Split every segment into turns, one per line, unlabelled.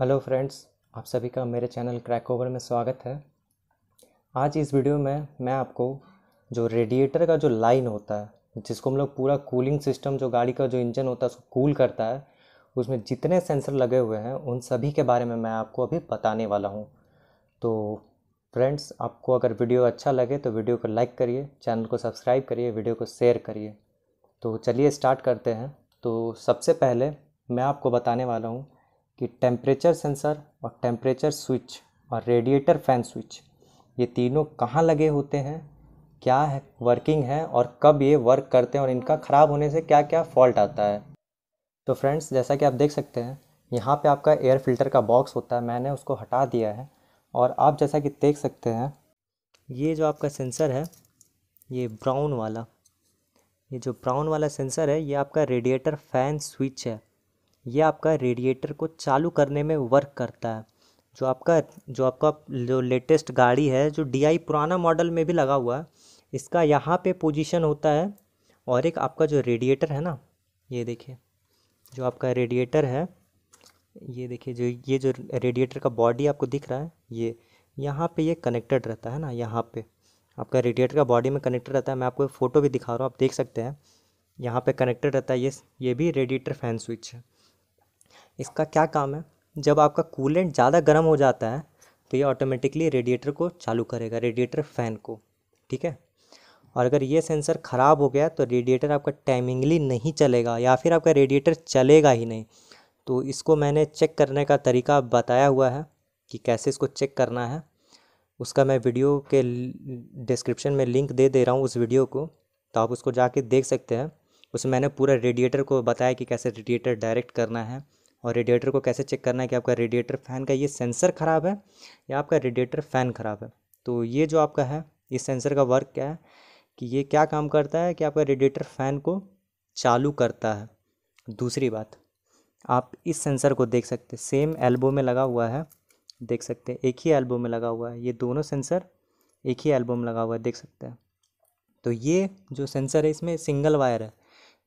hello friends आप सभी का मेरे चैनल क्रैक ओवर में स्वागत है आज इस वीडियो में मैं आपको जो रेडिएटर का जो लाइन होता है जिसको हम लोग पूरा कूलिंग सिस्टम जो गाड़ी का जो इंजन होता है उसको कूल करता है उसमें जितने सेंसर लगे हुए हैं उन सभी के बारे में मैं आपको अभी बताने वाला हूँ तो फ्रेंड्स आपको अगर वीडियो अच्छा लगे तो वीडियो को लाइक करिए चैनल को सब्सक्राइब करिए वीडियो को शेयर करिए तो चलिए स्टार्ट करते हैं तो सबसे पहले मैं आपको बताने वाला हूँ कि टेम्परेचर सेंसर और टेम्परेचर स्विच और रेडिएटर फैन स्विच ये तीनों कहाँ लगे होते हैं क्या है वर्किंग है और कब ये वर्क करते हैं और इनका ख़राब होने से क्या क्या फॉल्ट आता है तो फ्रेंड्स जैसा कि आप देख सकते हैं यहाँ पे आपका एयर फिल्टर का बॉक्स होता है मैंने उसको हटा दिया है और आप जैसा कि देख सकते हैं ये जो आपका सेंसर है ये ब्राउन वाला ये जो ब्राउन वाला सेंसर है ये आपका रेडिएटर फैन स्विच है ये आपका रेडिएटर को चालू करने में वर्क करता है जो आपका जो आपका जो लेटेस्ट गाड़ी है जो डी पुराना मॉडल में भी लगा हुआ है इसका यहाँ पे पोजीशन होता है और एक आपका जो रेडिएटर है ना ये देखिए जो आपका रेडिएटर है ये देखिए जो ये जो रेडिएटर का बॉडी आपको दिख रहा है ये यहाँ पे ये कनेक्टेड रहता है ना यहाँ पे आपका रेडिएटर का बॉडी में कनेक्टेड रहता है मैं आपको फ़ोटो भी दिखा रहा हूँ आप देख सकते हैं यहाँ पे कनेक्टेड रहता है ये ये भी रेडिएटर फ़ैन स्विच है इसका क्या काम है जब आपका कूलेंट ज़्यादा गर्म हो जाता है तो ये ऑटोमेटिकली रेडिएटर को चालू करेगा रेडिएटर फ़ैन को ठीक है और अगर ये सेंसर ख़राब हो गया तो रेडिएटर आपका टाइमिंगली नहीं चलेगा या फिर आपका रेडिएटर चलेगा ही नहीं तो इसको मैंने चेक करने का तरीका बताया हुआ है कि कैसे इसको चेक करना है उसका मैं वीडियो के डिस्क्रिप्शन में लिंक दे दे रहा हूँ उस वीडियो को तो आप उसको जाके देख सकते हैं उसमें मैंने पूरा रेडिएटर को बताया कि कैसे रेडिएटर डायरेक्ट करना है और रेडिएटर को कैसे चेक करना है कि आपका रेडिएटर फ़ैन का ये सेंसर ख़राब है या आपका रेडिएटर फ़ैन ख़राब है तो ये जो आपका है इस सेंसर का वर्क क्या है कि ये क्या काम करता है कि आपका रेडिएटर फ़ैन को चालू करता है दूसरी बात आप इस सेंसर को देख सकते सेम एल्बो में लगा हुआ है देख सकते हैं एक ही एल्बो में लगा हुआ है ये दोनों सेंसर एक ही एल्बो में लगा हुआ है देख सकते हैं तो ये जो सेंसर है इसमें सिंगल वायर है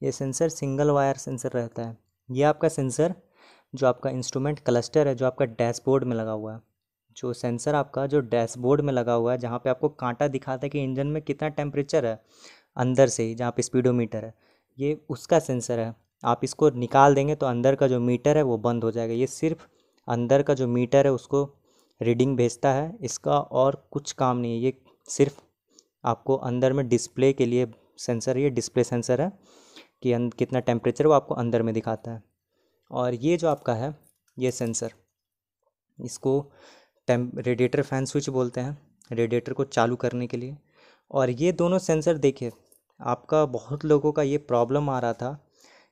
ये सेंसर सिंगल वायर सेंसर रहता है ये आपका सेंसर जो आपका इंस्ट्रूमेंट क्लस्टर है जो आपका डैशबोर्ड में लगा हुआ है जो सेंसर आपका जो डैशबोर्ड में लगा हुआ है जहाँ पे आपको कांटा दिखाता है कि इंजन में कितना टेम्परेचर है अंदर से ही जहाँ पे स्पीडोमीटर है ये उसका सेंसर है आप इसको निकाल देंगे तो अंदर का जो मीटर है वो बंद हो जाएगा ये सिर्फ अंदर का जो मीटर है उसको रीडिंग भेजता है इसका और कुछ काम नहीं है ये सिर्फ आपको अंदर में डिस्प्ले के लिए सेंसर ये डिस्प्ले सेंसर है कि अं-, कितना टेम्परेचर वो आपको अंदर में दिखाता है और ये जो आपका है ये सेंसर इसको टेम रेडिएटर फैन स्विच बोलते हैं रेडिएटर को चालू करने के लिए और ये दोनों सेंसर देखिए आपका बहुत लोगों का ये प्रॉब्लम आ रहा था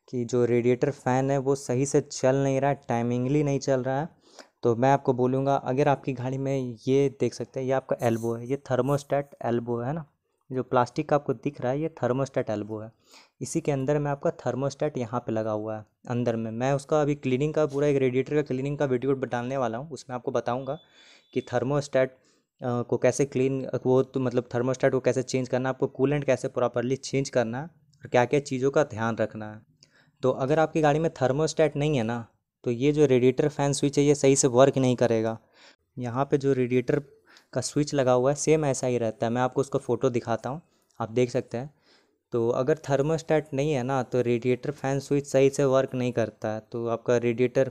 कि जो रेडिएटर फ़ैन है वो सही से चल नहीं रहा है टाइमिंगली नहीं चल रहा है तो मैं आपको बोलूँगा अगर आपकी गाड़ी में ये देख सकते हैं ये आपका एल्बो है ये थर्मोस्टेट एल्बो है ना जो प्लास्टिक का आपको दिख रहा है ये थर्मोस्टेट एल्बो है इसी के अंदर में आपका थर्मोस्टेट यहाँ पे लगा हुआ है अंदर में मैं उसका अभी क्लीनिंग का पूरा एक रेडिएटर का क्लीनिंग का वीडियो डालने वाला हूँ उसमें आपको बताऊँगा कि थर्मोस्टेट को कैसे क्लीन वो तो मतलब थर्मोस्टेट को कैसे चेंज करना आपको कूलेंट कैसे प्रॉपरली चेंज करना है और क्या क्या चीज़ों का ध्यान रखना है तो अगर आपकी गाड़ी में थर्मोस्टेट नहीं है ना तो ये जो रेडिएटर फ़ैन स्विच है ये सही से वर्क नहीं करेगा यहाँ पे जो रेडिएटर का स्विच लगा हुआ है सेम ऐसा ही रहता है मैं आपको उसका फ़ोटो दिखाता हूँ आप देख सकते हैं तो अगर थर्मोस्टेट नहीं है ना तो रेडिएटर फ़ैन स्विच सही से वर्क नहीं करता है तो आपका रेडिएटर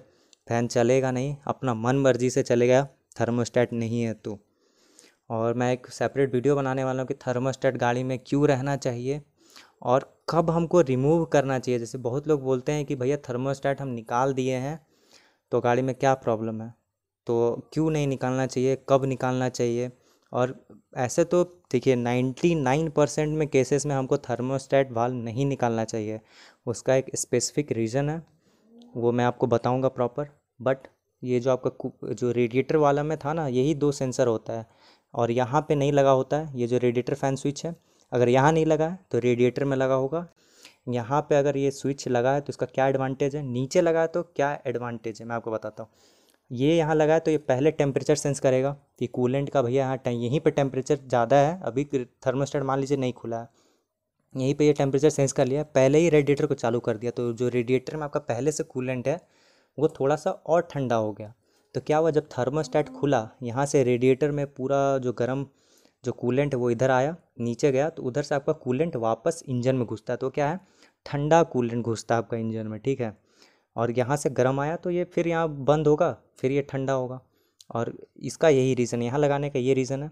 फ़ैन चलेगा नहीं अपना मन मर्जी से चलेगा थर्मोस्टेट नहीं है तो और मैं एक सेपरेट वीडियो बनाने वाला हूँ कि थर्मोस्टेट गाड़ी में क्यों रहना चाहिए और कब हमको रिमूव करना चाहिए जैसे बहुत लोग बोलते हैं कि भैया थर्मोस्टेट हम निकाल दिए हैं तो गाड़ी में क्या प्रॉब्लम है तो क्यों नहीं निकालना चाहिए कब निकालना चाहिए और ऐसे तो देखिए 99 परसेंट में केसेस में हमको थर्मोस्टेट वाल नहीं निकालना चाहिए उसका एक स्पेसिफिक रीज़न है वो मैं आपको बताऊंगा प्रॉपर बट ये जो आपका जो रेडिएटर वाला में था ना यही दो सेंसर होता है और यहाँ पे नहीं लगा होता है ये जो रेडिएटर फ़ैन स्विच है अगर यहाँ नहीं लगा है तो रेडिएटर में लगा होगा यहाँ पे अगर ये स्विच लगा है तो इसका क्या एडवांटेज है नीचे लगा है तो क्या एडवांटेज है मैं आपको बताता हूँ ये यहाँ लगा है तो ये पहले टेम्परेचर सेंस करेगा कि कूलेंट का भैया यहाँ यहीं पे टेम्परेचर ज़्यादा है अभी थर्मोस्टेट मान लीजिए नहीं खुला है यहीं पे ये टेम्परेचर सेंस कर लिया पहले ही रेडिएटर को चालू कर दिया तो जो रेडिएटर में आपका पहले से कूलेंट है वो थोड़ा सा और ठंडा हो गया तो क्या हुआ जब थर्मोस्टेट खुला यहाँ से रेडिएटर में पूरा जो गर्म जो कूलेंट है वो इधर आया नीचे गया तो उधर से आपका कूलेंट वापस इंजन में घुसता है तो क्या है ठंडा कूलेंट घुसता है आपका इंजन में ठीक है और यहाँ से गर्म आया तो ये फिर यहाँ बंद होगा फिर ये ठंडा होगा और इसका यही रीज़न यहाँ लगाने का ये रीज़न है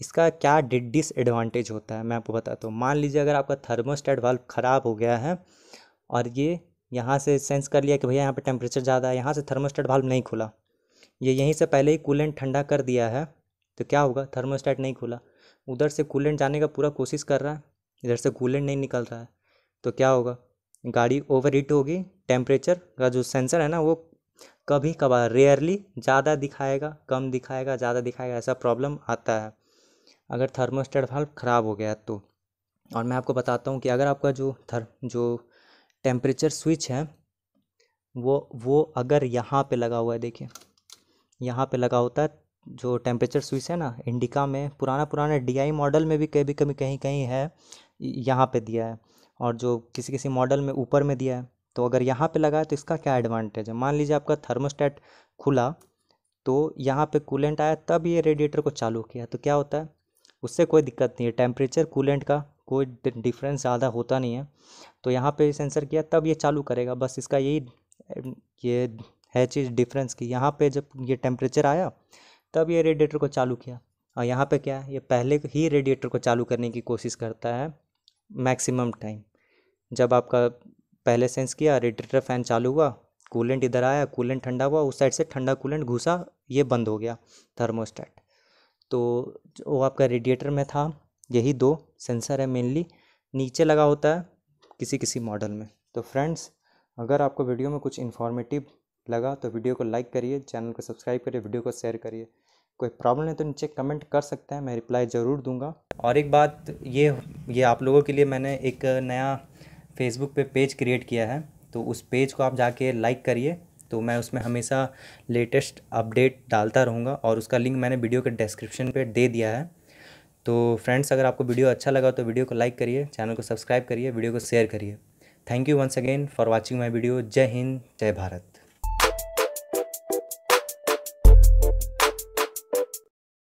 इसका क्या डिसएडवांटेज होता है मैं आपको बताता हूँ मान लीजिए अगर आपका थर्मोस्टेट वाल्व ख़राब हो गया है और ये यहाँ से सेंस कर लिया कि भैया यहाँ पे टेम्परेचर ज़्यादा है यहाँ से थर्मोस्टेट वाल्व नहीं खुला ये यहीं से पहले ही कूलेंट ठंडा कर दिया है तो क्या होगा थर्मोस्टेट नहीं खुला उधर से कूलेंट जाने का पूरा कोशिश कर रहा है इधर से कूलेंट नहीं निकल रहा है तो क्या होगा गाड़ी ओवर हीट होगी टेम्परेचर का जो सेंसर है ना वो कभी कभार रेयरली ज़्यादा दिखाएगा कम दिखाएगा ज़्यादा दिखाएगा ऐसा प्रॉब्लम आता है अगर थर्मोस्टेट वाल्व ख़राब हो गया तो और मैं आपको बताता हूँ कि अगर आपका जो थर जो टेम्परेचर स्विच है वो वो अगर यहाँ पे लगा हुआ है देखिए यहाँ पे लगा होता है जो टेम्परेचर स्विच है ना इंडिका में पुराना पुराना डीआई मॉडल में भी कभी कभी कहीं कहीं है यहाँ पे दिया है और जो किसी किसी मॉडल में ऊपर में दिया है तो अगर यहाँ पे लगाया तो इसका क्या एडवांटेज है मान लीजिए आपका थर्मोस्टेट खुला तो यहाँ पे कूलेंट आया तब ये रेडिएटर को चालू किया तो क्या होता है उससे कोई दिक्कत नहीं है टेम्परेचर कूलेंट का कोई डिफरेंस ज़्यादा होता नहीं है तो यहाँ पे सेंसर किया तब ये चालू करेगा बस इसका यही ये है चीज़ डिफरेंस की यहाँ पे जब ये टेम्परेचर आया तब ये रेडिएटर को चालू किया और यहाँ पे क्या है ये पहले ही रेडिएटर को चालू करने की कोशिश करता है मैक्सिमम टाइम जब आपका पहले सेंस किया रेडिएटर फ़ैन चालू हुआ कूलेंट इधर आया कूलेंट ठंडा हुआ उस साइड से ठंडा कूलेंट घुसा ये बंद हो गया थर्मोस्टेट तो वो आपका रेडिएटर में था यही दो सेंसर है मेनली नीचे लगा होता है किसी किसी मॉडल में तो फ्रेंड्स अगर आपको वीडियो में कुछ इन्फॉर्मेटिव लगा तो वीडियो को लाइक करिए चैनल को सब्सक्राइब करिए वीडियो को शेयर करिए कोई प्रॉब्लम है तो नीचे कमेंट कर सकते हैं मैं रिप्लाई ज़रूर दूंगा और एक बात ये ये आप लोगों के लिए मैंने एक नया फेसबुक पे पेज क्रिएट किया है तो उस पेज को आप जाके लाइक करिए तो मैं उसमें हमेशा लेटेस्ट अपडेट डालता रहूँगा और उसका लिंक मैंने वीडियो के डिस्क्रिप्शन पे दे दिया है तो फ्रेंड्स अगर आपको वीडियो अच्छा लगा तो वीडियो को लाइक करिए चैनल को सब्सक्राइब करिए वीडियो को शेयर करिए thank you once again for watching my video जय हिंद जय भारत